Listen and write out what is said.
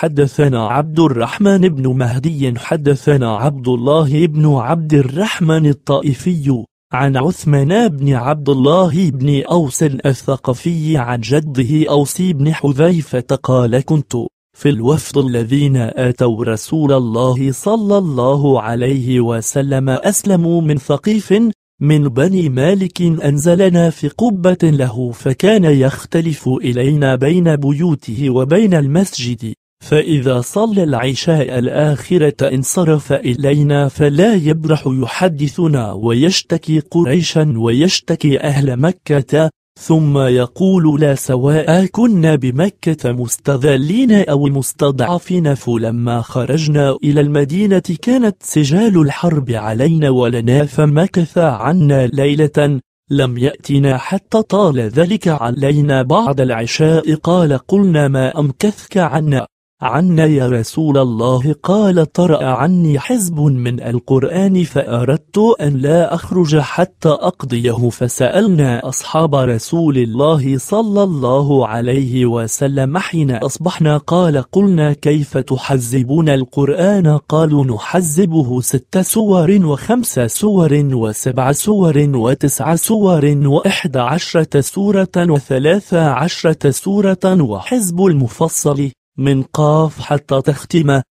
حدثنا عبد الرحمن بن مهدي حدثنا عبد الله بن عبد الرحمن الطائفي عن عثمان بن عبد الله بن أوس الثقفي عن جده أوس بن حذيفة قال كنت في الوفد الذين آتوا رسول الله صلى الله عليه وسلم أسلموا من ثقيف من بني مالك أنزلنا في قبة له فكان يختلف إلينا بين بيوته وبين المسجد فإذا صلى العشاء الآخرة انصرف إلينا فلا يبرح يحدثنا ويشتكي قريشا ويشتكي أهل مكة ثم يقول لا سواء كنا بمكة مستذلين أو مستضعفين فلما خرجنا إلى المدينة كانت سجال الحرب علينا ولنا فمكث عنا ليلة لم يأتنا حتى طال ذلك علينا بعد العشاء قال قلنا ما أمكثك عنا عنا يا رسول الله قال طرأ عني حزب من القرآن فأردت أن لا أخرج حتى أقضيه فسألنا أصحاب رسول الله صلى الله عليه وسلم حين أصبحنا قال قلنا كيف تحزبون القرآن قالوا نحزبه ست سور وخمس سور وسبع سور وتسع سور وإحدى عشرة سورة وثلاث عشرة سورة وحزب المفصل من قاف حتى تختمه